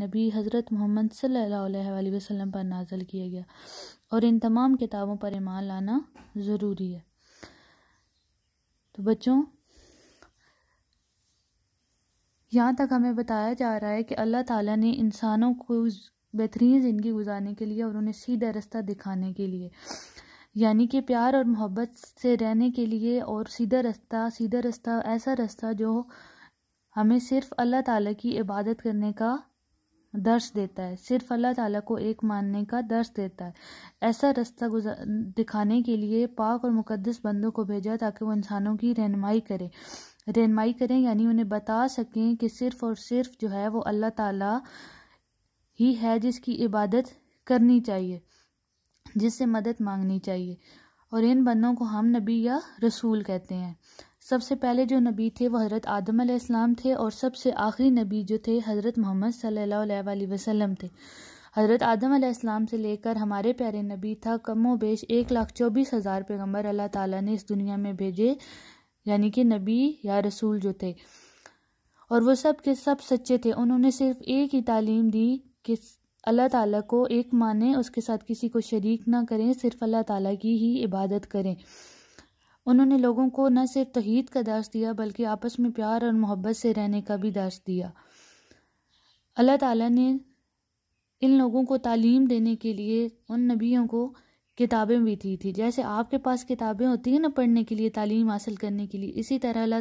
नबी हज़रत मोहम्मद सल्लल्लाहु वसल्लम पर नाजल किया गया और इन तमाम किताबों पर ईमान लाना ज़रूरी है तो बच्चों यहाँ तक हमें बताया जा रहा है कि अल्लाह ताला ने इंसानों को बेहतरीन ज़िंदगी गुजारने के लिए और उन्हें सीधा रास्ता दिखाने के लिए यानी कि प्यार और मोहब्बत से रहने के लिए और सीधा रास्ता सीधा रास्ता ऐसा रास्ता जो हमें सिर्फ़ अल्लाह ताला की इबादत करने का दर्श देता है सिर्फ अल्लाह ताला को एक मानने का दर्श देता है ऐसा रास्ता दिखाने के लिए पाक और मुकदस बंदों को भेजा ताकि वो इंसानों की रहनमाई करें रहनमाई करें यानी उन्हें बता सकें कि सिर्फ और सिर्फ जो है वो अल्लाह ताला ही है जिसकी इबादत करनी चाहिए जिससे मदद मांगनी चाहिए और इन बंदों को हम नबी या रसूल कहते हैं सबसे पहले जो नबी थे वह हज़रत आदम आसमाम थे और सबसे आखिरी नबी जो थे हज़रत मोहम्मद सल्ला वसम थे हज़रत आदम आसमाम से लेकर हमारे प्यारे नबी था कमो बेश एक लाख चौबीस हज़ार पैगम्बर अल्लाह ताला ने इस दुनिया में भेजे यानी कि नबी या रसूल जो थे और वह सब के सब सच्चे थे उन्होंने सिर्फ एक ही तालीम दी कि अल्लाह ताला को एक माने उसके साथ किसी को शरीक ना करें सिर्फ अल्लाह ताला की ही इबादत करें उन्होंने लोगों को न सिर्फ तहीद का दर्श दिया बल्कि आपस में प्यार और मोहब्बत से रहने का भी दर्श दिया अल्लाह ताला ने इन लोगों को तालीम देने के लिए उन नबियों को किताबें भी दी थी जैसे आपके पास किताबें होती हैं ना पढ़ने के लिए तालीम हासिल करने के लिए इसी तरह